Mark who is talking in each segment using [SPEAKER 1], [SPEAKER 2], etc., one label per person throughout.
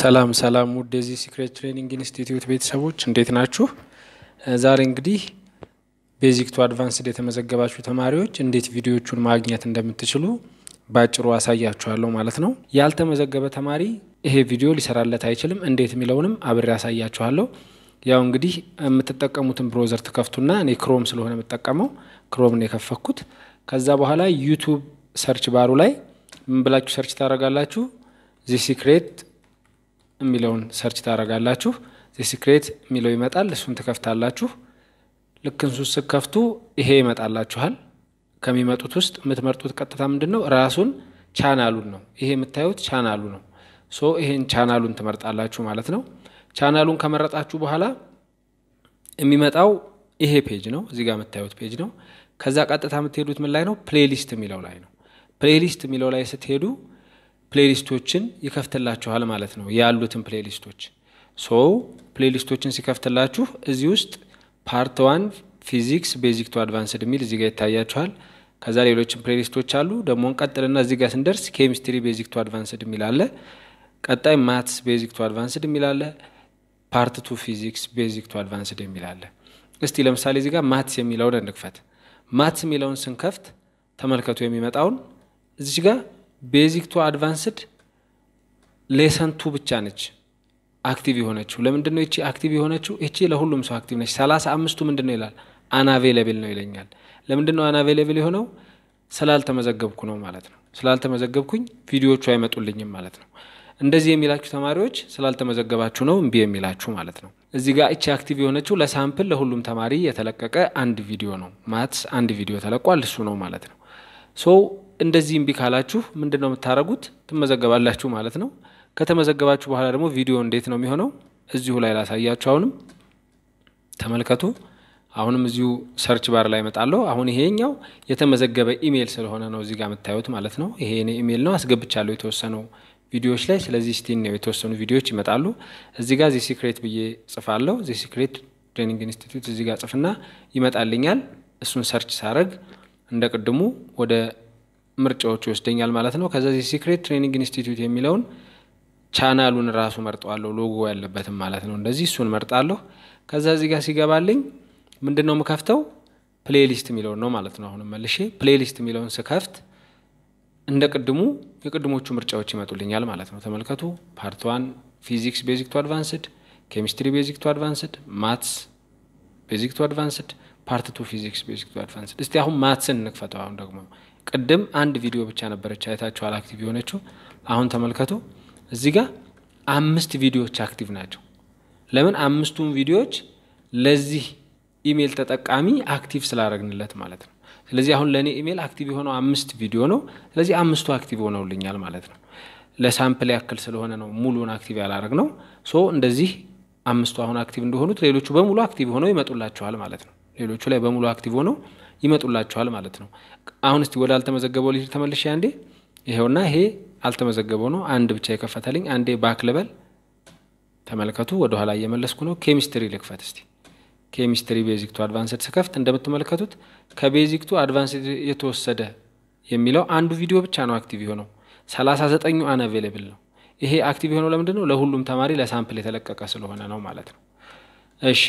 [SPEAKER 1] ሰላም ሰላም ውድ የዚህ ሲክሬት ትሬኒንግ ኢንስቲትዩት ቤተሰቦች እንዴት ናችሁ? ዛሬ እንግዲህ ቤዚክ ቱ አድቫንስድ የተመዘገባችሁ ተማሪዎች እንዴት ቪዲዮቹን ማግኘት እንደምትችሉ ባጭሩ አሳያችኋለሁ ማለት ነው። ያልተመዘገበ ተማሪ ይሄ ቪዲዮ ሊሰራለት አይችልም፣ እንዴት የሚለውንም አብሬ አሳያችኋለሁ። ያው እንግዲህ የምትጠቀሙትን ብሮዘር ትከፍቱና እኔ ክሮም ስለሆነ የምጠቀመው ክሮም ነው የከፈኩት። ከዛ በኋላ ዩቱብ ሰርች ባሩ ላይ ምን ብላችሁ ሰርች ታደርጋላችሁ? ዚ ሲክሬት የሚለውን ሰርች ታደርጋላችሁ። ሲክሬት የሚለው ይመጣል። እሱን ትከፍታላችሁ። ልክ እንሱ ስከፍቱ ይሄ ይመጣላችኋል። ከሚመጡት ውስጥ የምትመርጡት ቀጥታ ምንድን ነው ራሱን ቻናሉን ነው። ይሄ የምታዩት ቻናሉ ነው። ሶ ይሄን ቻናሉን ትመርጣላችሁ ማለት ነው። ቻናሉን ከመረጣችሁ በኋላ የሚመጣው ይሄ ፔጅ ነው። እዚህ ጋር የምታዩት ፔጅ ነው። ከዛ ቀጥታ የምትሄዱት ምን ላይ ነው? ፕሌሊስት የሚለው ላይ ነው። ፕሌሊስት የሚለው ላይ ስትሄዱ ፕሌሊስቶችን ይከፍትላችኋል ማለት ነው። ያሉትን ፕሌሊስቶች ሶ ፕሌሊስቶችን ሲከፍትላችሁ እዚህ ውስጥ ፓርት ዋን ፊዚክስ ቤዚክ ቱ አድቫንስድ የሚል እዚህ ጋር ይታያችኋል። ከዛ ሌሎችን ፕሌሊስቶች አሉ። ደግሞ ቀጥልና እዚህ ጋር ስንደርስ ኬሚስትሪ ቤዚክ ቱ አድቫንስድ የሚል አለ። ቀጣይ ማትስ ቤዚክ ቱ አድቫንስድ የሚል አለ። ፓርት ቱ ፊዚክስ ቤዚክ ቱ አድቫንስድ የሚል አለ። እስቲ ለምሳሌ እዚህ ጋር ማትስ የሚለውን እንክፈት። ማትስ የሚለውን ስንከፍት ተመልከቱ የሚመጣውን እዚህ ጋር ቤዚክ ቱ አድቫንስድ ሌሰን ቱ ብቻ ነች አክቲቭ የሆነችው። ለምንድን ነው እቺ አክቲቭ የሆነችው? እቺ ለሁሉም ሰው አክቲቭ ነች። ሰላሳ አምስቱ ምንድን ነው ይላል? አናቬለብል ነው ይለኛል። ለምንድን ነው አናቬለብል የሆነው? ስላልተመዘገብኩ ነው ማለት ነው። ስላልተመዘገብኩኝ ቪዲዮቹ አይመጡልኝም ማለት ነው። እንደዚህ የሚላችሁ ተማሪዎች ስላልተመዘገባችሁ ነው እምቢ የሚላችሁ ማለት ነው። እዚህ ጋር እቺ አክቲቭ የሆነችው ለሳምፕል ለሁሉም ተማሪ የተለቀቀ አንድ ቪዲዮ ነው። ማትስ አንድ ቪዲዮ ተለቋል። እሱ ነው ማለት ነው ሶ እንደዚህ እምቢ ካላችሁ ምንድን ነው የምታደርጉት? ትመዘገባላችሁ ማለት ነው። ከተመዘገባችሁ በኋላ ደግሞ ቪዲዮ እንዴት ነው የሚሆነው? እዚሁ ላይ ላሳያችሁ። አሁንም ተመልከቱ። አሁንም እዚሁ ሰርች ባር ላይ እመጣለሁ። አሁን ይሄኛው የተመዘገበ ኢሜይል ስለሆነ ነው እዚህ ጋር የምታዩት ማለት ነው። ይሄ እኔ ኢሜይል ነው አስገብቻለሁ የተወሰነው ቪዲዮዎች ላይ። ስለዚህ እስቲ ነው የተወሰኑ ቪዲዮዎች ይመጣሉ። እዚህ ጋር ዚ ሲክሬት ብዬ ጽፋለሁ። ዚ ሲክሬት ትሬኒንግ ኢንስቲትዩት እዚህ ጋር ጽፍና ይመጣልኛል። እሱን ሰርች ሳረግ እንደ ቅድሙ ወደ ምርጫዎች ይወስደኛል ማለት ነው። ከዚህ ሲክሬት ትሬኒንግ ኢንስቲትዩት የሚለውን ቻናሉን ራሱ መርጠዋለሁ፣ ሎጎ ያለበትም ማለት ነው። እንደዚህ እሱን መርጣለሁ። ከዛ እዚህ ጋር ሲገባልኝ ምንድን ነው የምከፍተው? ፕሌሊስት የሚለውን ነው ማለት ነው። አሁንም መልሼ ፕሌሊስት የሚለውን ስከፍት እንደ ቅድሙ የቅድሞቹ ምርጫዎች ይመጡልኛል ማለት ነው። ተመልከቱ። ፓርት ዋን ፊዚክስ ቤዚክ ቱ አድቫንስድ፣ ኬሚስትሪ ቤዚክ ቱ አድቫንስድ፣ ማትስ ቤዚክ ቱ አድቫንስድ፣ ፓርት ቱ ፊዚክስ ቤዚክ ቱ አድቫንስድ። እስቲ አሁን ማትስን እንክፈተው። አሁን ደግሞ ቅድም አንድ ቪዲዮ ብቻ ነበረች አይታችኋል፣ አክቲቭ የሆነችው አሁን ተመልከቱ። እዚህ ጋር አምስት ቪዲዮዎች አክቲቭ ናቸው። ለምን? አምስቱን ቪዲዮዎች ለዚህ ኢሜል ተጠቃሚ አክቲቭ ስላደረግንለት ማለት ነው። ስለዚህ አሁን ለእኔ ኢሜል አክቲቭ የሆነው አምስት ቪዲዮ ነው። ስለዚህ አምስቱ አክቲቭ ሆነውልኛል ማለት ነው። ለሳምፕል ያክል ስለሆነ ነው ሙሉን አክቲቭ ያላረግ ነው። ሶ እንደዚህ አምስቱ አሁን አክቲቭ እንደሆኑት ሌሎቹ በሙሉ አክቲቭ ሆነው ይመጡላችኋል ማለት ነው። ሌሎቹ ላይ በሙሉ አክቲቭ ሆነው ይመጡላቸዋል ማለት ነው። አሁን እስቲ ወደ አልተመዘገበው ልጅ ተመልሽ አንዴ ይሄውና ይሄ አልተመዘገበው ነው። አንድ ብቻ የከፈተልኝ። አንዴ ባክ ልበል። ተመልከቱ፣ ወደኋላ እየመለስኩ ነው። ኬሚስትሪ ልክፈት እስቲ። ኬሚስትሪ ቤዚክ ቱ አድቫንስድ ስከፍት እንደምትመለከቱት ከቤዚክ ቱ አድቫንስድ የተወሰደ የሚለው አንዱ ቪዲዮ ብቻ ነው አክቲቭ የሆነው። ሰላሳ ዘጠኙ አን አቬሌብል ነው። ይሄ አክቲቭ የሆነው ለምንድን ነው? ለሁሉም ተማሪ ለሳምፕል የተለቀቀ ስለሆነ ነው ማለት ነው። እሺ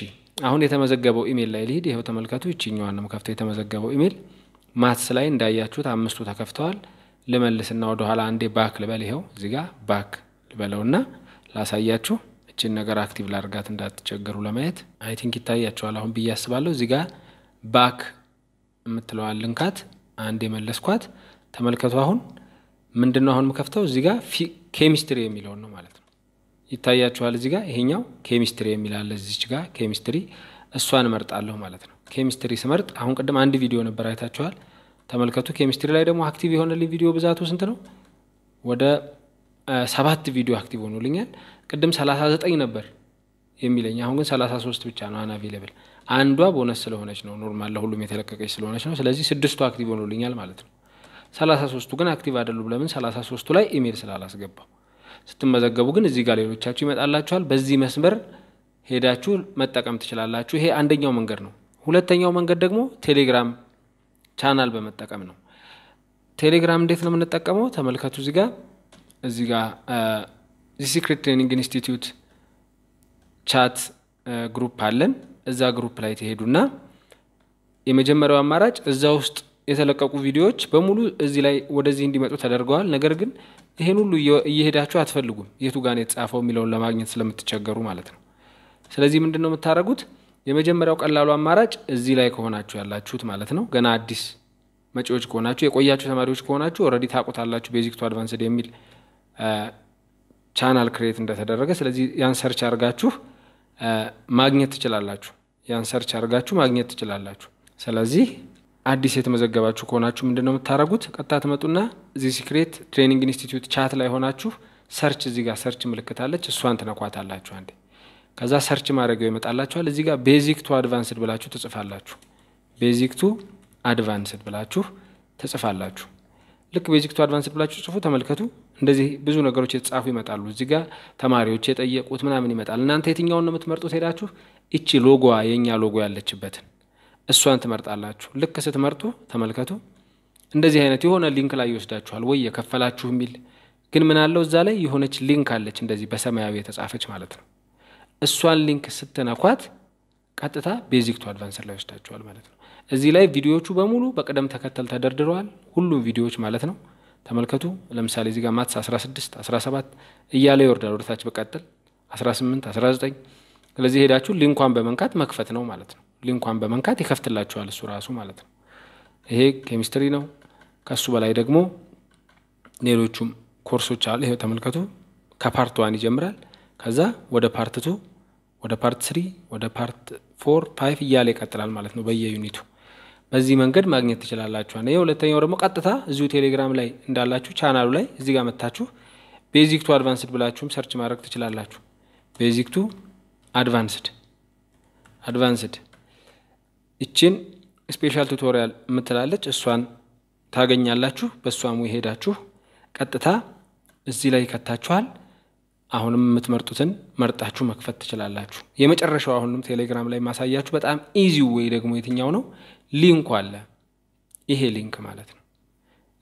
[SPEAKER 1] አሁን የተመዘገበው ኢሜል ላይ ሊሄድ ይኸው ተመልከቱ፣ ይችኛዋን ነው ከፍተው የተመዘገበው ኢሜል ማትስ ላይ እንዳያችሁት አምስቱ ተከፍተዋል። ልመልስና ወደ ኋላ አንዴ ባክ ልበል። ይኸው እዚህ ጋር ባክ ልበለውና ላሳያችሁ። እችን ነገር አክቲቭ ላርጋት እንዳትቸገሩ ለማየት። አይ ቲንክ ይታያችኋል አሁን ብዬ አስባለሁ። እዚህ ጋር ባክ የምትለዋል ልንካት። አንድ የመለስኳት ተመልከቱ። አሁን ምንድነው አሁን የምከፍተው እዚህ ጋር ኬሚስትሪ የሚለውን ነው ማለት ነው። ይታያችኋል። እዚህ ጋር ይሄኛው ኬሚስትሪ የሚላለ እዚች ጋር ኬሚስትሪ እሷን እመርጣለሁ ማለት ነው። ኬሚስትሪ ስመርጥ አሁን ቅድም አንድ ቪዲዮ ነበር አይታችኋል፣ ተመልከቱ። ኬሚስትሪ ላይ ደግሞ አክቲቭ የሆነልኝ ቪዲዮ ብዛቱ ስንት ነው? ወደ ሰባት ቪዲዮ አክቲቭ ሆኖልኛል። ቅድም 39 ነበር የሚለኝ አሁን ግን 33 ብቻ ነው አን አቬለብል። አንዷ ቦነስ ስለሆነች ነው ኖርማል ለሁሉም የተለቀቀች ስለሆነች ነው። ስለዚህ ስድስቱ አክቲቭ ሆኖልኛል ማለት ነው። 33ቱ ግን አክቲቭ አይደሉም። ለምን? 33ቱ ላይ ኢሜል ስላላስገባው ስትመዘገቡ ግን እዚህ ጋር ሌሎቻችሁ ይመጣላችኋል። በዚህ መስመር ሄዳችሁ መጠቀም ትችላላችሁ። ይሄ አንደኛው መንገድ ነው። ሁለተኛው መንገድ ደግሞ ቴሌግራም ቻናል በመጠቀም ነው። ቴሌግራም እንዴት ነው የምንጠቀመው? ተመልከቱ። እዚህ ጋር እዚህ ጋር ሲክሬት ትሬኒንግ ኢንስቲትዩት ቻት ግሩፕ አለን። እዛ ግሩፕ ላይ ትሄዱና የመጀመሪያው አማራጭ እዛ ውስጥ የተለቀቁ ቪዲዮዎች በሙሉ እዚህ ላይ ወደዚህ እንዲመጡ ተደርገዋል። ነገር ግን ይሄን ሁሉ እየሄዳችሁ አትፈልጉም፣ የቱ ጋር የተጻፈው የሚለውን ለማግኘት ስለምትቸገሩ ማለት ነው። ስለዚህ ምንድን ነው የምታደርጉት? የመጀመሪያው ቀላሉ አማራጭ እዚህ ላይ ከሆናችሁ ያላችሁት ማለት ነው። ገና አዲስ መጪዎች ከሆናችሁ የቆያችሁ ተማሪዎች ከሆናችሁ ኦልሬዲ ታውቁታላችሁ ቤዚክ ቱ አድቫንስድ የሚል ቻናል ክሬት እንደተደረገ። ስለዚህ ያን ሰርች አድርጋችሁ ማግኘት ትችላላችሁ። ያን ሰርች አድርጋችሁ ማግኘት ትችላላችሁ። ስለዚህ አዲስ የተመዘገባችሁ ከሆናችሁ ምንድን ነው የምታደረጉት? ቀጥታ ትመጡና እዚህ ሲክሬት ትሬኒንግ ኢንስቲትዩት ቻት ላይ ሆናችሁ ሰርች፣ እዚህ ጋር ሰርች ምልክታለች እሷን ትነኳታላችሁ አንዴ። ከዛ ሰርች ማድረገው ይመጣላችኋል። እዚህ ጋር ቤዚክ ቱ አድቫንስድ ብላችሁ ትጽፋላችሁ። ቤዚክ ቱ አድቫንስድ ብላችሁ ትጽፋላችሁ። ልክ ቤዚክ ቱ አድቫንስድ ብላችሁ ጽፉ። ተመልከቱ፣ እንደዚህ ብዙ ነገሮች የተጻፉ ይመጣሉ። እዚህ ጋር ተማሪዎች የጠየቁት ምናምን ይመጣል። እናንተ የትኛውን ነው የምትመርጡት? ሄዳችሁ እቺ ሎጎዋ የእኛ ሎጎ ያለችበትን እሷን ትመርጣላችሁ። ልክ ስትመርጡ ተመልከቱ፣ እንደዚህ አይነት የሆነ ሊንክ ላይ ይወስዳችኋል። ወይ የከፈላችሁ የሚል ግን ምን አለው እዛ ላይ የሆነች ሊንክ አለች፣ እንደዚህ በሰማያዊ የተጻፈች ማለት ነው። እሷን ሊንክ ስትነኳት ቀጥታ ቤዚክ ቱ ላይ ይወስዳችኋል ማለት ነው። እዚህ ላይ ቪዲዮዎቹ በሙሉ በቅደም ተከተል ተደርድረዋል፣ ሁሉም ቪዲዮዎች ማለት ነው። ተመልከቱ። ለምሳሌ እዚህ ጋር ማትስ 16 17 እያለ ይወርዳል ወደታች በቀጥል 18 19። ስለዚህ ሄዳችሁ ሊንኳን በመንካት መክፈት ነው ማለት ነው። ሊንኳን በመንካት ይከፍትላቸዋል እሱ ራሱ ማለት ነው። ይሄ ኬሚስትሪ ነው። ከሱ በላይ ደግሞ ሌሎቹም ኮርሶች አሉ። ይሄው ተመልከቱ። ከፓርት ዋን ይጀምራል። ከዛ ወደ ፓርት ቱ፣ ወደ ፓርት ስሪ፣ ወደ ፓርት ፎር ፋይቭ እያለ ይቀጥላል ማለት ነው በየዩኒቱ በዚህ መንገድ ማግኘት ትችላላችኋል። ይህ ሁለተኛው ደግሞ ቀጥታ እዚሁ ቴሌግራም ላይ እንዳላችሁ ቻናሉ ላይ እዚህ ጋር መታችሁ ቤዚክ ቱ አድቫንስድ ብላችሁም ሰርች ማድረግ ትችላላችሁ። ቤዚክ ቱ አድቫንስድ አድቫንስድ እችን ስፔሻል ቱቶሪያል የምትላለች እሷን ታገኛላችሁ። በእሷም ሄዳችሁ ቀጥታ እዚህ ላይ ከታችኋል። አሁንም የምትመርጡትን መርጣችሁ መክፈት ትችላላችሁ። የመጨረሻው አሁንም ቴሌግራም ላይ ማሳያችሁ በጣም ኢዚ ወይ ደግሞ የትኛው ነው? ሊንኩ አለ። ይሄ ሊንክ ማለት ነው።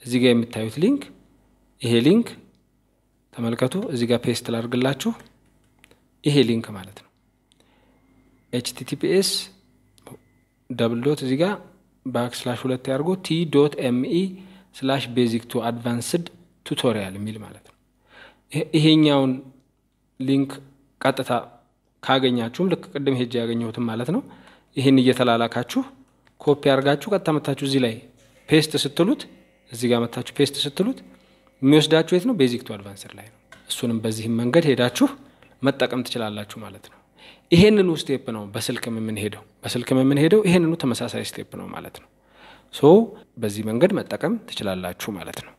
[SPEAKER 1] እዚህ ጋር የምታዩት ሊንክ ይሄ ሊንክ ተመልከቱ። እዚህ ጋር ፔስት ላድርግላችሁ። ይሄ ሊንክ ማለት ነው ኤችቲቲፒኤስ ደብል ዶት እዚህ ጋር ባክ ስላሽ ሁለት ያርጎ ቲ ዶት ኤምኢ ስላሽ ቤዚክ ቱ አድቫንስድ ቱቶሪያል የሚል ማለት ነው። ይሄኛውን ሊንክ ቀጥታ ካገኛችሁም ልክ ቅድም ሄጃ ያገኘሁትም ማለት ነው። ይህን እየተላላካችሁ ኮፒ አርጋችሁ ቀጥታ መታችሁ እዚህ ላይ ፔስት ስትሉት እዚህ ጋር መታችሁ ፔስት ስትሉት የሚወስዳችሁ የት ነው? ቤዚክ ቱ አድቫንስድ ላይ ነው። እሱንም በዚህም መንገድ ሄዳችሁ መጠቀም ትችላላችሁ ማለት ነው። ይሄንን ውስቴፕ ነው በስልክም የምንሄደው። በስልክም የምንሄደው ይሄንኑ ተመሳሳይ ስቴፕ ነው ማለት ነው። ሶ በዚህ መንገድ መጠቀም ትችላላችሁ ማለት ነው።